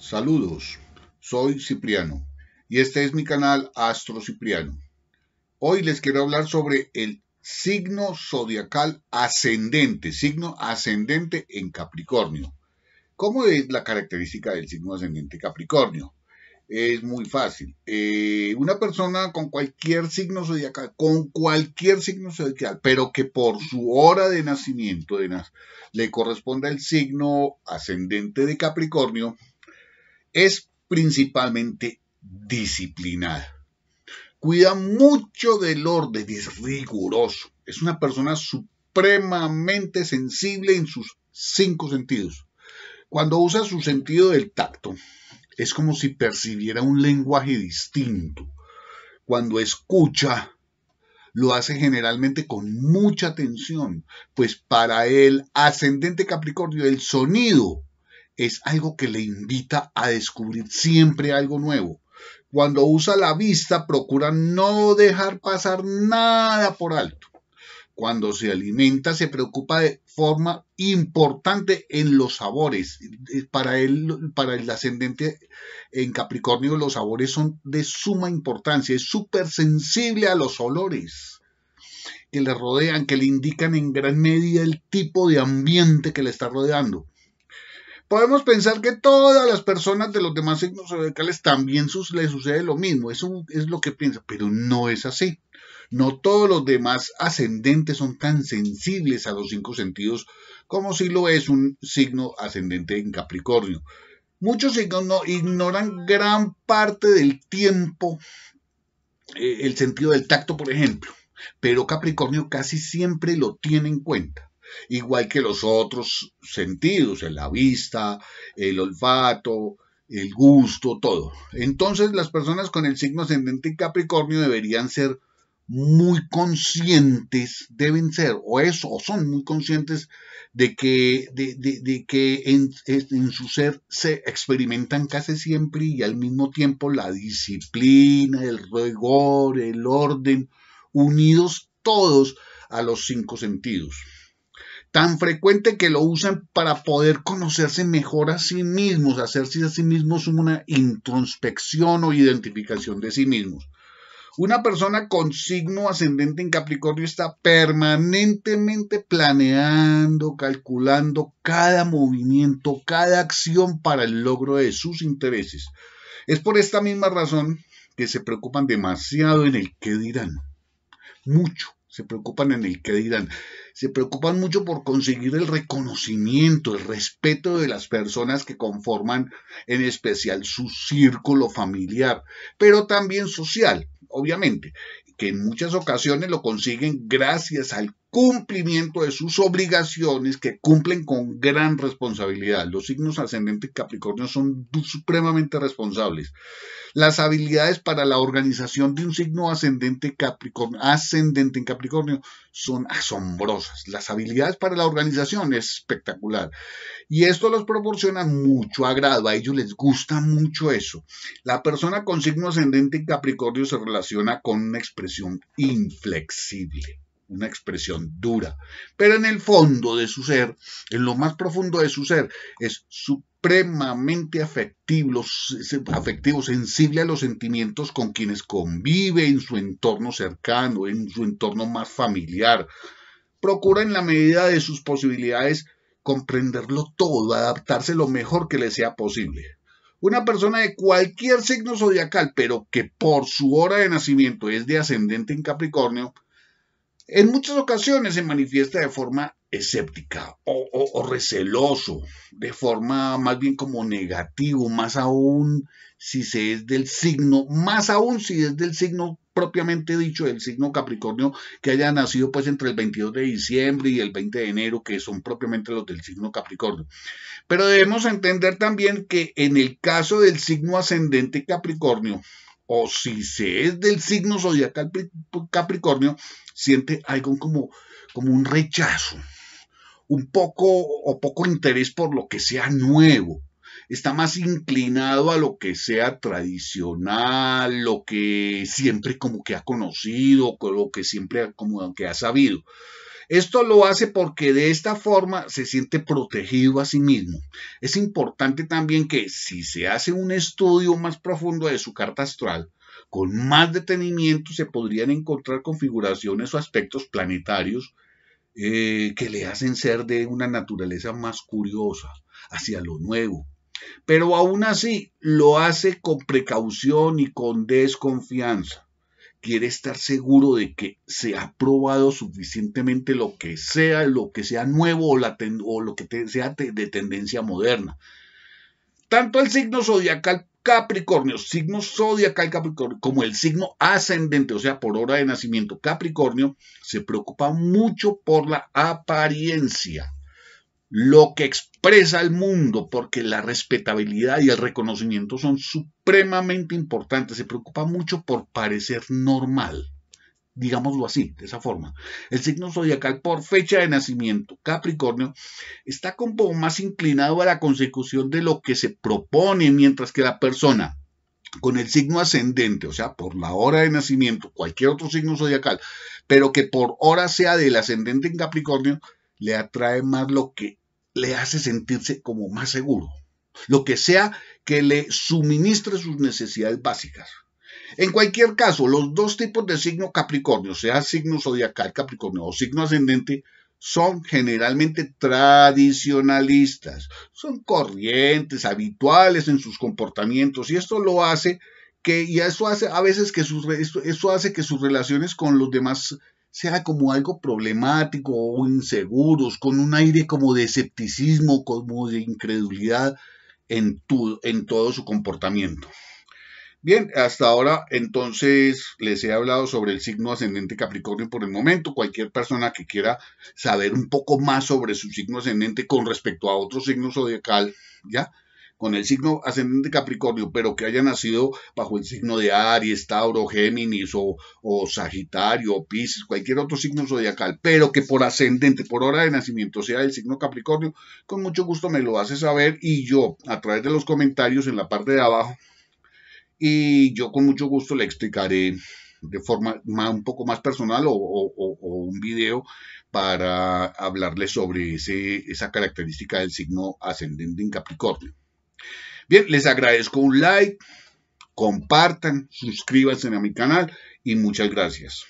Saludos, soy Cipriano y este es mi canal Astro Cipriano. Hoy les quiero hablar sobre el signo zodiacal ascendente, signo ascendente en Capricornio. ¿Cómo es la característica del signo ascendente Capricornio? Es muy fácil. Eh, una persona con cualquier signo zodiacal, con cualquier signo zodiacal, pero que por su hora de nacimiento le corresponda el signo ascendente de Capricornio, es principalmente disciplinada. Cuida mucho del orden, es riguroso. Es una persona supremamente sensible en sus cinco sentidos. Cuando usa su sentido del tacto, es como si percibiera un lenguaje distinto. Cuando escucha, lo hace generalmente con mucha atención, pues para el ascendente Capricornio el sonido es algo que le invita a descubrir siempre algo nuevo. Cuando usa la vista, procura no dejar pasar nada por alto. Cuando se alimenta, se preocupa de forma importante en los sabores. Eh, para él, para el ascendente en Capricornio, los sabores son de suma importancia. Es súper sensible a los olores que le rodean, que le indican en gran medida el tipo de ambiente que le está rodeando podemos pensar que todas las personas de los demás signos zodiacales también sus, les sucede lo mismo, eso es lo que piensa, pero no es así. No todos los demás ascendentes son tan sensibles a los cinco sentidos como si lo es un signo ascendente en Capricornio. Muchos signos no ignoran gran parte del tiempo eh, el sentido del tacto, por ejemplo, pero Capricornio casi siempre lo tiene en cuenta igual que los otros sentidos, la vista, el olfato, el gusto, todo. Entonces las personas con el signo ascendente Capricornio deberían ser muy conscientes, deben ser, o eso, o son muy conscientes de que, de, que en, su ser se experimentan casi siempre y al mismo tiempo la disciplina, el rigor, el orden, unidos todos a los cinco sentidos tan frecuente que lo usan para poder conocerse mejor a sí mismos, hacerse a sí mismos una introspección o identificación de sí mismos. Una persona con signo ascendente en Capricornio está permanentemente planeando, calculando cada movimiento, cada acción para el logro de sus intereses. Es por esta misma razón que se preocupan demasiado en el qué dirán. Mucho se preocupan en el que dirán, se preocupan mucho por conseguir el reconocimiento, el respeto de las personas que conforman en especial su círculo familiar, pero también social, obviamente, que en muchas ocasiones lo consiguen gracias al cumplimiento de sus obligaciones que cumplen con gran responsabilidad. Los signos ascendente Capricornio son supremamente responsables. Las habilidades para la organización de un signo ascendente, Capricornio, ascendente en Capricornio son asombrosas. Las habilidades para la organización es espectacular. Y esto los proporciona mucho agrado. A ellos les gusta mucho eso. La persona con signo ascendente en Capricornio se relaciona con una expresión inflexible una expresión dura, pero en el fondo de su ser, en lo más profundo de su ser, es supremamente afectivo, sensible a los sentimientos con quienes convive en su entorno cercano, en su entorno más familiar. Procura en la medida de sus posibilidades comprenderlo todo, adaptarse lo mejor que le sea posible una persona de cualquier signo zodiacal, pero que por su hora de nacimiento es de ascendente en Capricornio, en muchas ocasiones se manifiesta de forma escéptica o, receloso, de forma más bien como negativo, más aún si se es del signo, más aún si es del signo propiamente dicho, del signo Capricornio, que haya nacido pues entre el 22 de diciembre y el 20 de enero, que son propiamente los del signo Capricornio. Pero debemos entender también que en el caso del signo ascendente Capricornio, o si se es del signo zodiacal Capricornio, siente algo como, como un rechazo, un poco o poco interés por lo que sea nuevo. Está más inclinado a lo que sea tradicional, lo que siempre como que ha conocido, lo que siempre como que ha sabido. Esto lo hace porque de esta forma se siente protegido a sí mismo. Es importante también que si se hace un estudio más profundo de su carta astral, con más detenimiento se podrían encontrar configuraciones o aspectos planetarios eh, que le hacen ser de una naturaleza más curiosa hacia lo nuevo. Pero aún así lo hace con precaución y con desconfianza quiere estar seguro de que se ha probado suficientemente lo que sea, lo que sea nuevo o, lo que sea de tendencia moderna. Tanto el signo zodiacal Capricornio, signo zodiacal Capricornio, como el signo ascendente, o sea, por hora de nacimiento Capricornio, se preocupa mucho por la apariencia lo que expresa el mundo, porque la respetabilidad y el reconocimiento son supremamente importantes. Se preocupa mucho por parecer normal, digámoslo así, de esa forma. El signo zodiacal por fecha de nacimiento, Capricornio, está como más inclinado a la consecución de lo que se propone, mientras que la persona con el signo ascendente, o sea, por la hora de nacimiento, cualquier otro signo zodiacal, pero que por hora sea del ascendente en Capricornio, le atrae más lo que le hace sentirse como más seguro. Lo que sea que le suministre sus necesidades básicas. En cualquier caso, los dos tipos de signo Capricornio, sea signo zodiacal Capricornio o signo ascendente, son generalmente tradicionalistas, son corrientes, habituales en sus comportamientos y esto lo hace que y eso hace a veces que sus eso hace que sus relaciones con los demás sea como algo problemático o inseguros, con un aire como de escepticismo, como de incredulidad en, tu, en todo su comportamiento. Bien, hasta ahora entonces les he hablado sobre el signo ascendente Capricornio por el momento. Cualquier persona que quiera saber un poco más sobre su signo ascendente con respecto a otro signo zodiacal, ¿ya? con el signo ascendente Capricornio, pero que haya nacido bajo el signo de Aries, Tauro, Géminis o, Sagitario, o Pisces, cualquier otro signo zodiacal, pero que por ascendente, por hora de nacimiento sea el signo Capricornio, con mucho gusto me lo hace saber y yo a través de los comentarios en la parte de abajo y yo con mucho gusto le explicaré de forma más, un poco más personal o, un video para hablarle sobre ese, esa característica del signo ascendente en Capricornio. Bien, les agradezco un like, compartan, suscríbanse a mi canal y muchas gracias.